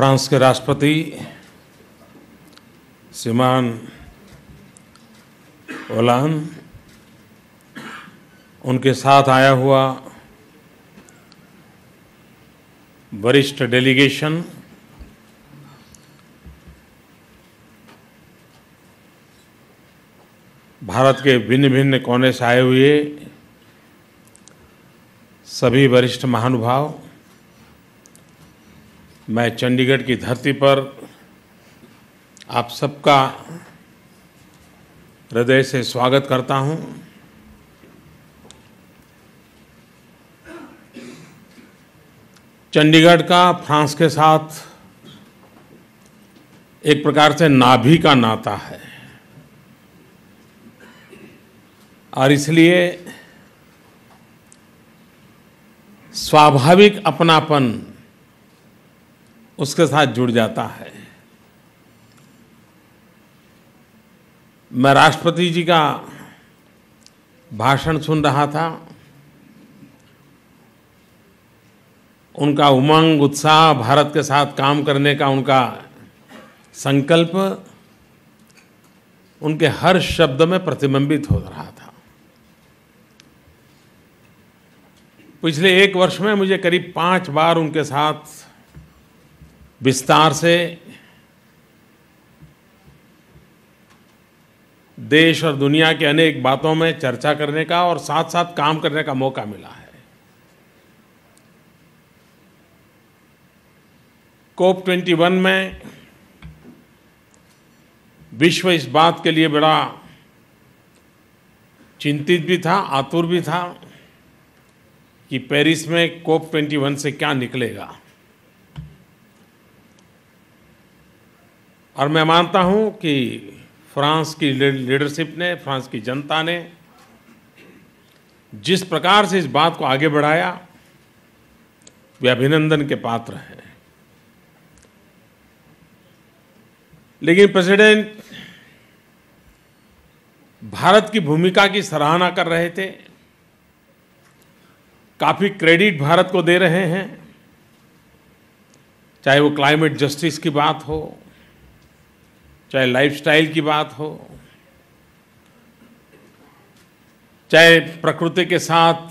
France के राष्ट्रपति श्रीमान ओलान उनके साथ आया हुआ वरिष्ठ डेलीगेशन भारत के भिन्न भिन्न कोने से आए हुए सभी वरिष्ठ महानुभाव मैं चंडीगढ़ की धरती पर आप सबका हृदय से स्वागत करता हूं चंडीगढ़ का फ्रांस के साथ एक प्रकार से नाभि का नाता है और इसलिए स्वाभाविक अपनापन उसके साथ जुड़ जाता है मैं राष्ट्रपति जी का भाषण सुन रहा था उनका उमंग उत्साह भारत के साथ काम करने का उनका संकल्प उनके हर शब्द में प्रतिबिंबित हो रहा था पिछले एक वर्ष में मुझे करीब पांच बार उनके साथ विस्तार से देश और दुनिया के अनेक बातों में चर्चा करने का और साथ साथ काम करने का मौका मिला है कोप 21 में विश्व इस बात के लिए बड़ा चिंतित भी था आतुर भी था कि पेरिस में कोप 21 से क्या निकलेगा और मैं मानता हूं कि फ्रांस की लीडरशिप ने फ्रांस की जनता ने जिस प्रकार से इस बात को आगे बढ़ाया वे अभिनंदन के पात्र हैं लेकिन प्रेसिडेंट भारत की भूमिका की सराहना कर रहे थे काफ़ी क्रेडिट भारत को दे रहे हैं चाहे वो क्लाइमेट जस्टिस की बात हो चाहे लाइफस्टाइल की बात हो चाहे प्रकृति के साथ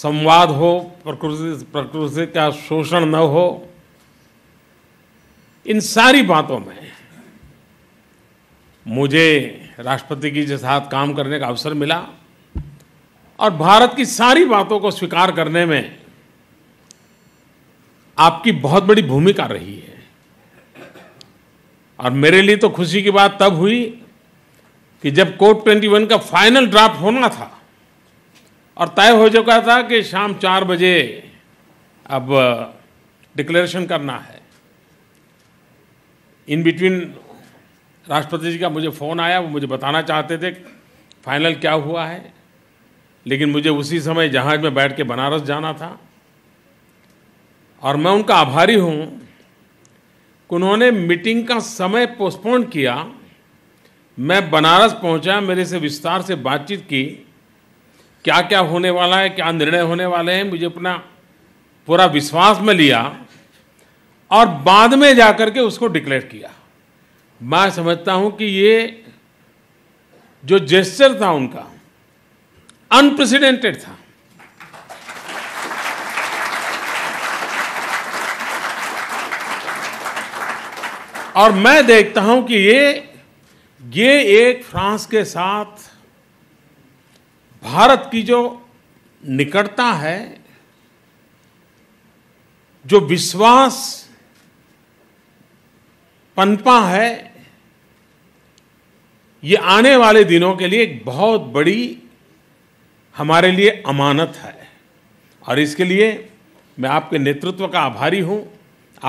संवाद हो प्रकृति प्रकृति का शोषण न हो इन सारी बातों में मुझे राष्ट्रपति जी के साथ काम करने का अवसर मिला और भारत की सारी बातों को स्वीकार करने में आपकी बहुत बड़ी भूमिका रही है और मेरे लिए तो खुशी की बात तब हुई कि जब कोर्ट 21 का फाइनल ड्राफ्ट होना था और तय हो चुका था कि शाम चार बजे अब डिक्लेरेशन करना है इन बिटवीन राष्ट्रपति जी का मुझे फ़ोन आया वो मुझे बताना चाहते थे फाइनल क्या हुआ है लेकिन मुझे उसी समय जहाज में बैठ के बनारस जाना था और मैं उनका आभारी हूँ उन्होंने मीटिंग का समय पोस्टपोन किया मैं बनारस पहुंचा मेरे से विस्तार से बातचीत की क्या क्या होने वाला है क्या निर्णय होने वाले हैं मुझे अपना पूरा विश्वास में लिया और बाद में जाकर के उसको डिक्लेयर किया मैं समझता हूं कि ये जो जेस्चर था उनका अनप्रेसिडेंटेड था और मैं देखता हूं कि ये ये एक फ्रांस के साथ भारत की जो निकटता है जो विश्वास पनपा है ये आने वाले दिनों के लिए एक बहुत बड़ी हमारे लिए अमानत है और इसके लिए मैं आपके नेतृत्व का आभारी हूँ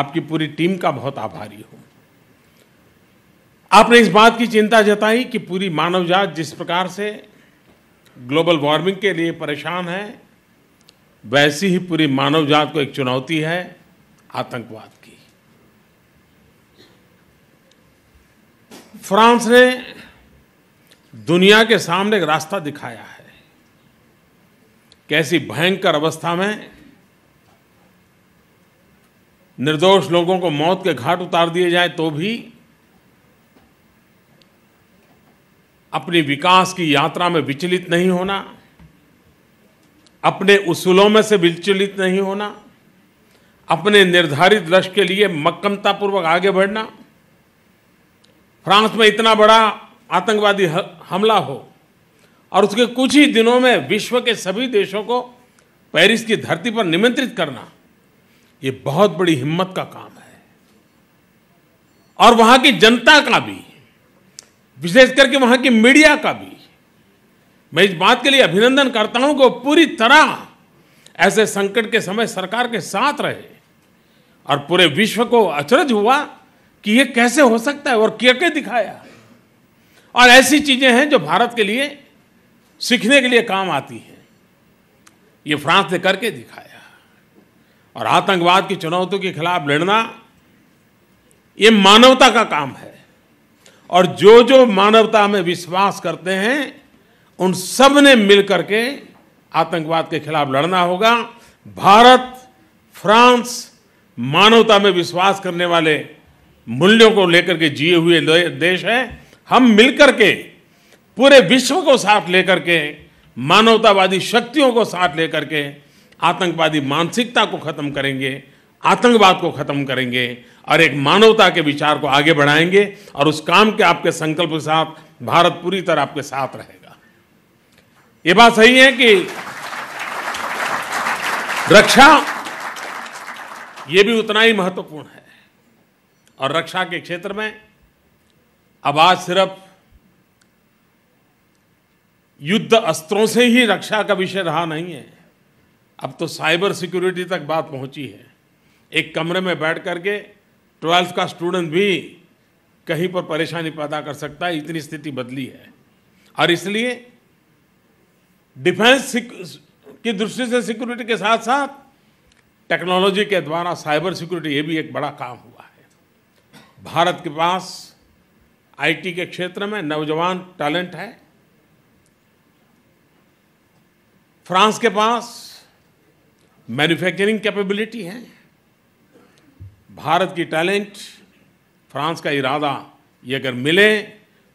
आपकी पूरी टीम का बहुत आभारी हूँ आपने इस बात की चिंता जताई कि पूरी मानव जात जिस प्रकार से ग्लोबल वार्मिंग के लिए परेशान है वैसी ही पूरी मानव जात को एक चुनौती है आतंकवाद की फ्रांस ने दुनिया के सामने एक रास्ता दिखाया है कैसी भयंकर अवस्था में निर्दोष लोगों को मौत के घाट उतार दिए जाए तो भी अपने विकास की यात्रा में विचलित नहीं होना अपने उसूलों में से विचलित नहीं होना अपने निर्धारित लक्ष्य के लिए मक्कमतापूर्वक आगे बढ़ना फ्रांस में इतना बड़ा आतंकवादी हमला हो और उसके कुछ ही दिनों में विश्व के सभी देशों को पेरिस की धरती पर निमंत्रित करना ये बहुत बड़ी हिम्मत का काम है और वहां की जनता का भी विशेष करके वहां की मीडिया का भी मैं इस बात के लिए अभिनंदन करता हूं कि वो पूरी तरह ऐसे संकट के समय सरकार के साथ रहे और पूरे विश्व को अचरज हुआ कि ये कैसे हो सकता है और क्या दिखाया और ऐसी चीज़ें हैं जो भारत के लिए सीखने के लिए काम आती हैं ये फ्रांस ने करके दिखाया और आतंकवाद की चुनौतियों के खिलाफ लड़ना ये मानवता का काम है और जो जो मानवता में विश्वास करते हैं उन सब ने मिलकर के आतंकवाद के खिलाफ लड़ना होगा भारत फ्रांस मानवता में विश्वास करने वाले मूल्यों को लेकर के जिए हुए देश है हम मिलकर के पूरे विश्व को साथ लेकर के मानवतावादी शक्तियों को साथ लेकर के आतंकवादी मानसिकता को खत्म करेंगे आतंकवाद को खत्म करेंगे और एक मानवता के विचार को आगे बढ़ाएंगे और उस काम के आपके संकल्प के साथ भारत पूरी तरह आपके साथ रहेगा ये बात सही है कि रक्षा ये भी उतना ही महत्वपूर्ण है और रक्षा के क्षेत्र में अब आज सिर्फ युद्ध अस्त्रों से ही रक्षा का विषय रहा नहीं है अब तो साइबर सिक्योरिटी तक बात पहुंची है एक कमरे में बैठ करके ट्वेल्थ का स्टूडेंट भी कहीं पर परेशानी पैदा कर सकता है इतनी स्थिति बदली है और इसलिए डिफेंस की दृष्टि से सिक्योरिटी के साथ साथ टेक्नोलॉजी के द्वारा साइबर सिक्योरिटी ये भी एक बड़ा काम हुआ है भारत के पास आईटी के क्षेत्र में नौजवान टैलेंट है फ्रांस के पास मैन्युफैक्चरिंग कैपेबिलिटी है भारत की टैलेंट फ्रांस का इरादा ये अगर मिले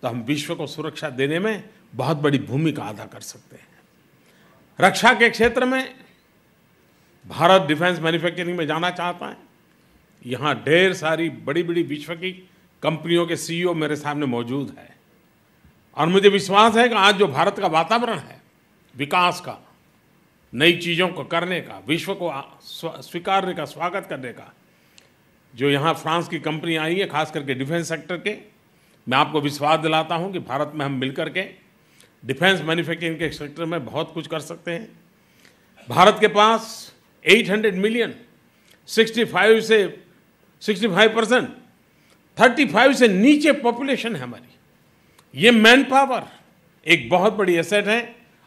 तो हम विश्व को सुरक्षा देने में बहुत बड़ी भूमिका अदा कर सकते हैं रक्षा के क्षेत्र में भारत डिफेंस मैन्युफैक्चरिंग में जाना चाहता है यहाँ ढेर सारी बड़ी बड़ी विश्व की कंपनियों के सीईओ e मेरे सामने मौजूद है और मुझे विश्वास है कि आज जो भारत का वातावरण है विकास का नई चीज़ों को करने का विश्व को स्वीकारने का स्वागत करने का जो यहाँ फ्रांस की कंपनी आई है खास करके डिफेंस सेक्टर के मैं आपको विश्वास दिलाता हूँ कि भारत में हम मिलकर के डिफेंस मैन्युफैक्चरिंग के सेक्टर में बहुत कुछ कर सकते हैं भारत के पास 800 मिलियन 65 से 65 परसेंट थर्टी से नीचे पॉपुलेशन है हमारी ये मैन पावर एक बहुत बड़ी एसेट है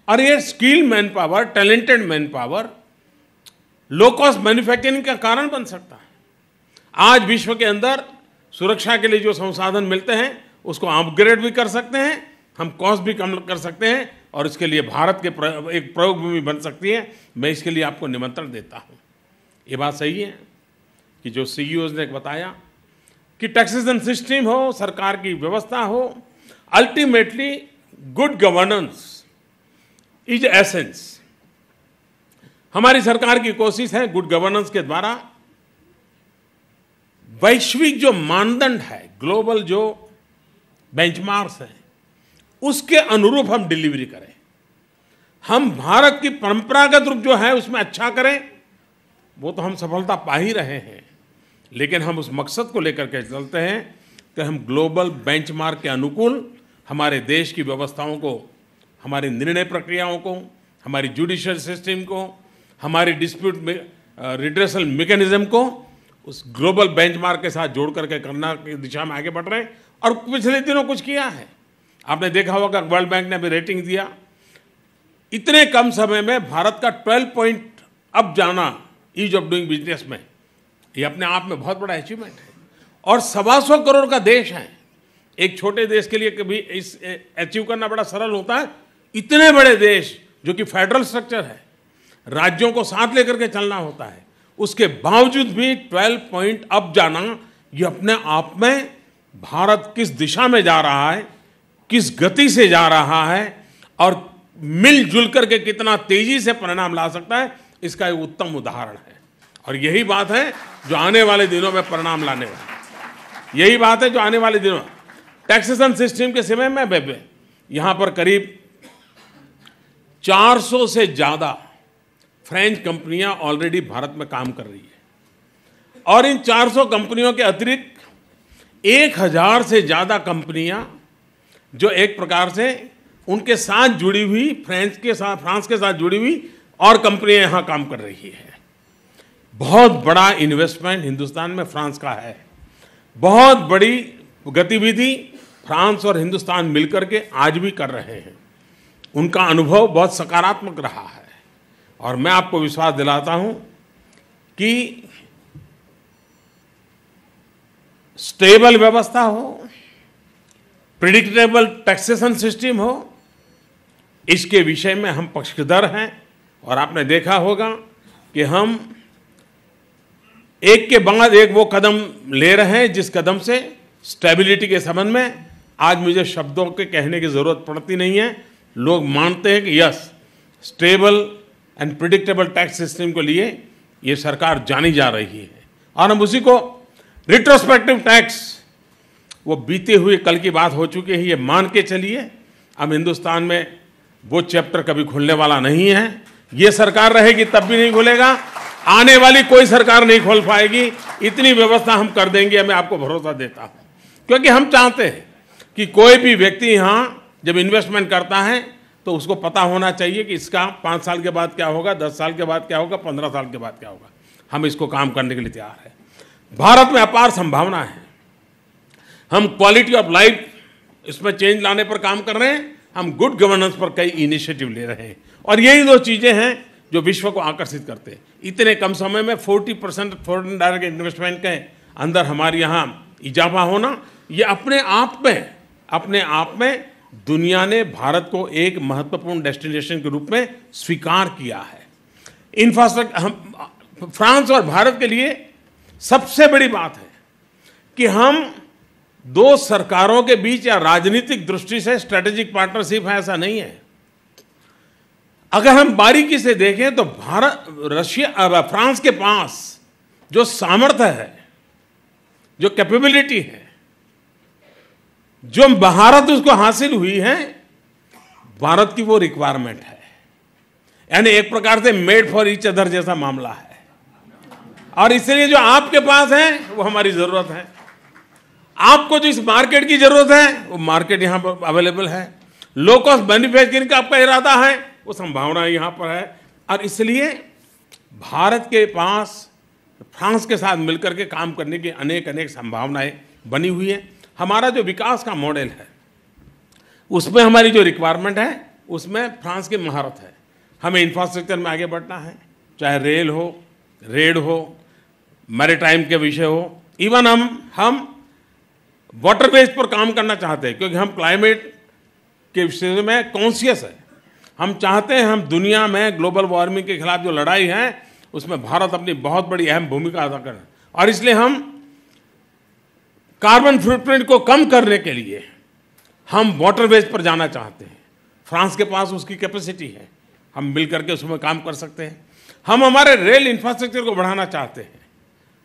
और ये skill manpower talented manpower low cost manufacturing का कारण बन सकता है आज विश्व के अंदर सुरक्षा के लिए जो संसाधन मिलते हैं उसको अपग्रेड भी कर सकते हैं हम कॉस्ट भी कम कर सकते हैं और इसके लिए भारत के प्रयोग, एक प्रयोग भूमि बन सकती है मैं इसके लिए आपको निमंत्रण देता हूँ ये बात सही है कि जो सी e ने बताया कि टैक्सेशन सिस्टम हो सरकार की व्यवस्था हो ultimately good governance is essence हमारी सरकार की कोशिश है गुड गवर्नेंस के द्वारा वैश्विक जो मानदंड है ग्लोबल जो बेंचमार्क्स हैं उसके अनुरूप हम डिलीवरी करें हम भारत की परंपरागत रूप जो है उसमें अच्छा करें वो तो हम सफलता पा ही रहे हैं लेकिन हम उस मकसद को लेकर के चलते हैं कि हम ग्लोबल बेंचमार्क के अनुकूल हमारे देश की व्यवस्थाओं को हमारी निर्णय प्रक्रियाओं को हमारी जुडिशियल सिस्टम को हमारी डिस्प्यूट रिड्रेसल मेकेनिजम को उस ग्लोबल बेंचमार्क के साथ जोड़ करके करना की दिशा में आगे बढ़ रहे हैं और पिछले दिनों कुछ किया है आपने देखा होगा वर्ल्ड बैंक ने भी रेटिंग दिया इतने कम समय में भारत का 12 पॉइंट अप जाना ईज ऑफ डूइंग बिजनेस में ये अपने आप में बहुत बड़ा अचीवमेंट है और सवा सौ करोड़ का देश है एक छोटे देश के लिए कभी इस अचीव करना बड़ा सरल होता है इतने बड़े देश जो कि फेडरल स्ट्रक्चर है राज्यों को साथ लेकर के चलना होता है उसके बावजूद भी 12 पॉइंट अप जाना ये अपने आप में भारत किस दिशा में जा रहा है किस गति से जा रहा है और मिलजुल करके कितना तेजी से परिणाम ला सकता है इसका एक उत्तम उदाहरण है और यही बात है जो आने वाले दिनों में परिणाम लाने वाली यही बात है जो आने वाले दिनों टैक्सेशन सिस्टम के समय में यहां पर करीब 400 से ज़्यादा फ्रेंच कंपनियां ऑलरेडी भारत में काम कर रही है और इन 400 कंपनियों के अतिरिक्त 1000 से ज़्यादा कंपनियां जो एक प्रकार से उनके साथ जुड़ी हुई फ्रेंच के साथ फ्रांस के साथ जुड़ी हुई और कंपनियां यहाँ काम कर रही है बहुत बड़ा इन्वेस्टमेंट हिंदुस्तान में फ्रांस का है बहुत बड़ी गतिविधि फ्रांस और हिंदुस्तान मिलकर के आज भी कर रहे हैं उनका अनुभव बहुत सकारात्मक रहा है और मैं आपको विश्वास दिलाता हूं कि स्टेबल व्यवस्था हो प्रिडिक्टेबल टैक्सेशन सिस्टम हो इसके विषय में हम पक्षधर हैं और आपने देखा होगा कि हम एक के बाद एक वो कदम ले रहे हैं जिस कदम से स्टेबिलिटी के संबंध में आज मुझे शब्दों के कहने की ज़रूरत पड़ती नहीं है लोग मानते हैं कि yes stable and predictable tax system के लिए ये सरकार जानी जा रही है और हम उसी को रिट्रोस्पेक्टिव टैक्स वो बीते हुए कल की बात हो चुकी है ये मान के चलिए अब हिंदुस्तान में वो चैप्टर कभी खुलने वाला नहीं है ये सरकार रहेगी तब भी नहीं खुलेगा आने वाली कोई सरकार नहीं खोल पाएगी इतनी व्यवस्था हम कर देंगे मैं आपको भरोसा देता हूँ क्योंकि हम चाहते हैं कि कोई भी व्यक्ति यहाँ जब इन्वेस्टमेंट करता है तो उसको पता होना चाहिए कि इसका पाँच साल के बाद क्या होगा दस साल के बाद क्या होगा पंद्रह साल के बाद क्या होगा हम इसको काम करने के लिए तैयार है भारत में अपार संभावना है हम क्वालिटी ऑफ लाइफ इसमें चेंज लाने पर काम कर रहे हैं हम गुड गवर्नेंस पर कई इनिशिएटिव ले रहे हैं और यही दो चीज़ें हैं जो विश्व को आकर्षित करते हैं इतने कम समय में 40 परसेंट फॉरन डायरेक्ट इन्वेस्टमेंट के अंदर हमारे यहाँ इजाफा होना ये अपने आप में अपने आप में दुनिया ने भारत को एक महत्वपूर्ण डेस्टिनेशन के रूप में स्वीकार किया है इंफ्रास्ट्रक्चर हम फ्रांस और भारत के लिए सबसे बड़ी बात है कि हम दो सरकारों के बीच या राजनीतिक दृष्टि से स्ट्रेटेजिक पार्टनरशिप है ऐसा नहीं है अगर हम बारीकी से देखें तो भारत रशिया फ्रांस के पास जो सामर्थ्य है जो कैपेबिलिटी है जो महारत उसको हासिल हुई है भारत की वो रिक्वायरमेंट है यानी एक प्रकार से मेड फॉर इच अदर जैसा मामला है और इसलिए जो आपके पास है वो हमारी ज़रूरत है आपको जो इस मार्केट की ज़रूरत है वो मार्केट यहां पर अवेलेबल है लो कॉस्ट मैन्युफैक्चरिंग का आपका इरादा है वो संभावना यहां पर है और इसलिए भारत के पास फ्रांस के साथ मिलकर के काम करने की अनेक अनेक संभावनाएं बनी हुई हैं हमारा जो विकास का मॉडल है उसमें हमारी जो रिक्वायरमेंट है उसमें फ्रांस की महारत है हमें इंफ्रास्ट्रक्चर में आगे बढ़ना है चाहे रेल हो रेड हो मैरिटाइम के विषय हो इवन हम हम वाटर बेस पर काम करना चाहते हैं क्योंकि हम क्लाइमेट के विषय में कॉन्सियस है हम चाहते हैं हम दुनिया में ग्लोबल वार्मिंग के खिलाफ जो लड़ाई है उसमें भारत अपनी बहुत बड़ी अहम भूमिका अदा करें और इसलिए हम कार्बन फुटप्रिंट को कम करने के लिए हम वाटरवेज पर जाना चाहते हैं फ्रांस के पास उसकी कैपेसिटी है हम मिल करके उसमें काम कर सकते हैं हम हमारे रेल इंफ्रास्ट्रक्चर को बढ़ाना चाहते हैं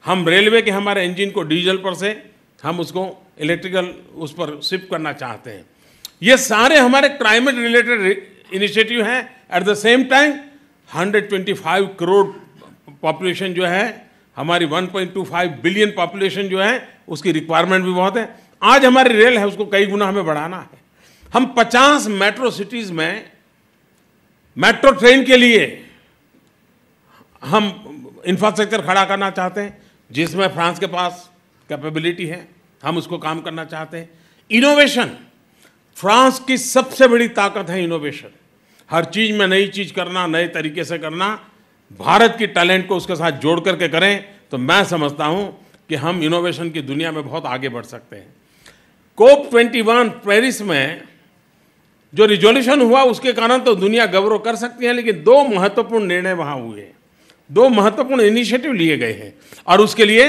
हम रेलवे के हमारे इंजन को डीजल पर से हम उसको इलेक्ट्रिकल उस पर शिफ्ट करना चाहते हैं ये सारे हमारे क्लाइमेट रिलेटेड इनिशिएटिव हैं at the same time 125 crore population जो है हमारी 1.25 बिलियन पॉपुलेशन जो है उसकी रिक्वायरमेंट भी बहुत है आज हमारी रेल है उसको कई गुना हमें बढ़ाना है हम 50 मेट्रो सिटीज़ में मेट्रो ट्रेन के लिए हम इंफ्रास्ट्रक्चर खड़ा करना चाहते हैं जिसमें फ्रांस के पास कैपेबिलिटी है हम उसको काम करना चाहते हैं इनोवेशन फ्रांस की सबसे बड़ी ताकत है इनोवेशन हर चीज़ में नई चीज़ करना नए तरीके से करना भारत की टैलेंट को उसके साथ जोड़ करके करें तो मैं समझता हूं कि हम इनोवेशन की दुनिया में बहुत आगे बढ़ सकते हैं कोप 21 पेरिस में जो रिजोल्यूशन हुआ उसके कारण तो दुनिया गौरव कर सकती है लेकिन दो महत्वपूर्ण निर्णय वहां हुए दो महत्वपूर्ण इनिशिएटिव लिए गए हैं और उसके लिए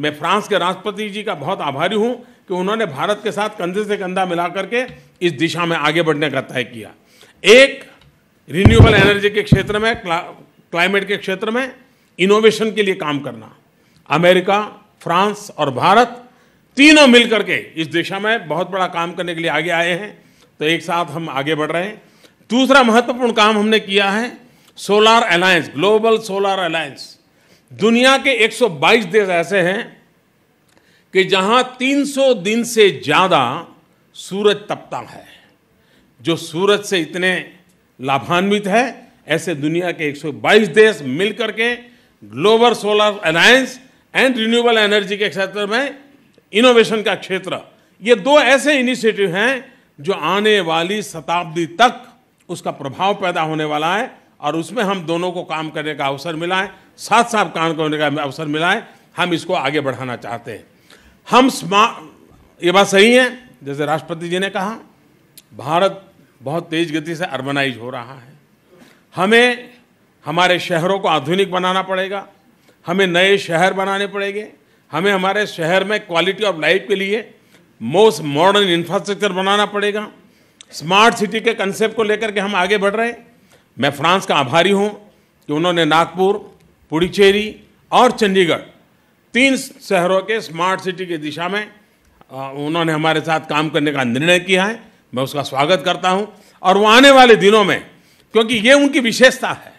मैं फ्रांस के राष्ट्रपति जी का बहुत आभारी हूं कि उन्होंने भारत के साथ कंधे से कंधा मिला करके इस दिशा में आगे बढ़ने का तय किया एक रिन्यूएबल एनर्जी के क्षेत्र में क्ला, क्लाइमेट के क्षेत्र में इनोवेशन के लिए काम करना अमेरिका फ्रांस और भारत तीनों मिलकर के इस दिशा में बहुत बड़ा काम करने के लिए आगे आए हैं तो एक साथ हम आगे बढ़ रहे हैं दूसरा महत्वपूर्ण काम हमने किया है solar alliance global solar alliance दुनिया के 122 देश ऐसे हैं कि जहां 300 दिन से ज़्यादा सूरज तपता है जो सूरज से इतने लाभान्वित है ऐसे दुनिया के 122 देश मिलकर के global solar alliance and renewable energy के क्षेत्र में इनोवेशन का क्षेत्र ये दो ऐसे इनिशिएटिव हैं जो आने वाली शताब्दी तक उसका प्रभाव पैदा होने वाला है और उसमें हम दोनों को काम करने का अवसर मिला है साथ साथ काम करने का अवसर मिला है हम इसको आगे बढ़ाना चाहते हैं हम स्मार्ट ये बात सही है जैसे राष्ट्रपति जी ने कहा भारत बहुत तेज गति से अर्बनाइज हो रहा है हमें हमारे शहरों को आधुनिक बनाना पड़ेगा हमें नए शहर बनाने पड़ेंगे हमें हमारे शहर में क्वालिटी ऑफ लाइफ के लिए मोस्ट मॉडर्न इंफ्रास्ट्रक्चर बनाना पड़ेगा स्मार्ट सिटी के कंसेप्ट को लेकर के हम आगे बढ़ रहे हैं मैं फ्रांस का आभारी हूँ कि उन्होंने नागपुर पुडुचेरी और चंडीगढ़ तीन शहरों के स्मार्ट सिटी की दिशा में उन्होंने हमारे साथ काम करने का निर्णय किया है मैं उसका स्वागत करता हूँ और वो आने वाले दिनों में क्योंकि ये उनकी विशेषता है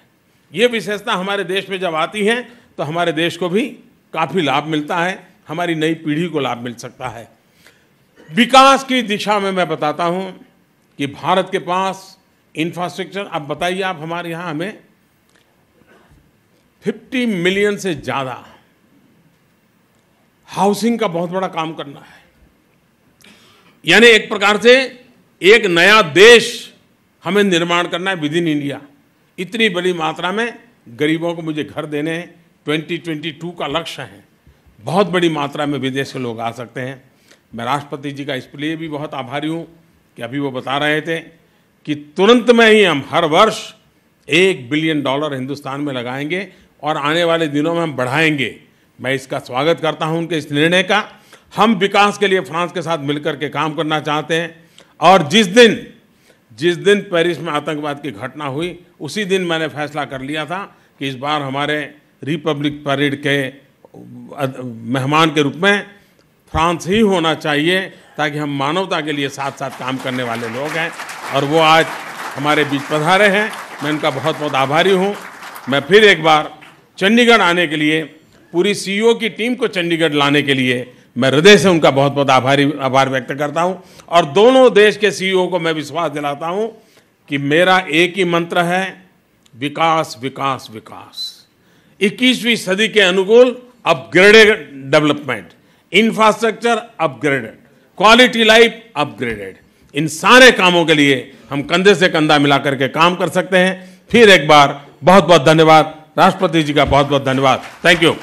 ये विशेषता हमारे देश में जब आती है तो हमारे देश को भी काफ़ी लाभ मिलता है हमारी नई पीढ़ी को लाभ मिल सकता है विकास की दिशा में मैं बताता हूँ कि भारत के पास इंफ्रास्ट्रक्चर आप बताइए आप हमारे यहाँ हमें 50 मिलियन से ज़्यादा हाउसिंग का बहुत बड़ा काम करना है यानी एक प्रकार से एक नया देश हमें निर्माण करना है विद इन इंडिया इतनी बड़ी मात्रा में गरीबों को मुझे घर देने हैं 2022 का लक्ष्य है बहुत बड़ी मात्रा में विदेश के लोग आ सकते हैं मैं राष्ट्रपति जी का इसलिए भी बहुत आभारी हूँ कि अभी वो बता रहे थे कि तुरंत में ही हम हर वर्ष एक बिलियन डॉलर हिंदुस्तान में लगाएंगे और आने वाले दिनों में हम बढ़ाएंगे मैं इसका स्वागत करता हूं उनके इस निर्णय का हम विकास के लिए फ्रांस के साथ मिलकर के काम करना चाहते हैं और जिस दिन जिस दिन पेरिस में आतंकवाद की घटना हुई उसी दिन मैंने फैसला कर लिया था कि इस बार हमारे रिपब्लिक परेड के मेहमान के रूप में फ्रांस ही होना चाहिए ताकि हम मानवता के लिए साथ साथ काम करने वाले लोग हैं और वो आज हमारे बीच पधारे हैं मैं उनका बहुत बहुत आभारी हूँ मैं फिर एक बार चंडीगढ़ आने के लिए पूरी सीईओ e की टीम को चंडीगढ़ लाने के लिए मैं हृदय से उनका बहुत बहुत आभारी आभार व्यक्त करता हूँ और दोनों देश के सीईओ e को मैं विश्वास दिलाता हूँ कि मेरा एक ही मंत्र है विकास विकास विकास इक्कीसवीं सदी के अनुकूल upgraded development infrastructure upgraded quality life upgraded इन सारे कामों के लिए हम कंधे से कंधा मिलाकर के काम कर सकते हैं फिर एक बार बहुत बहुत धन्यवाद राष्ट्रपति जी का बहुत बहुत धन्यवाद थैंक यू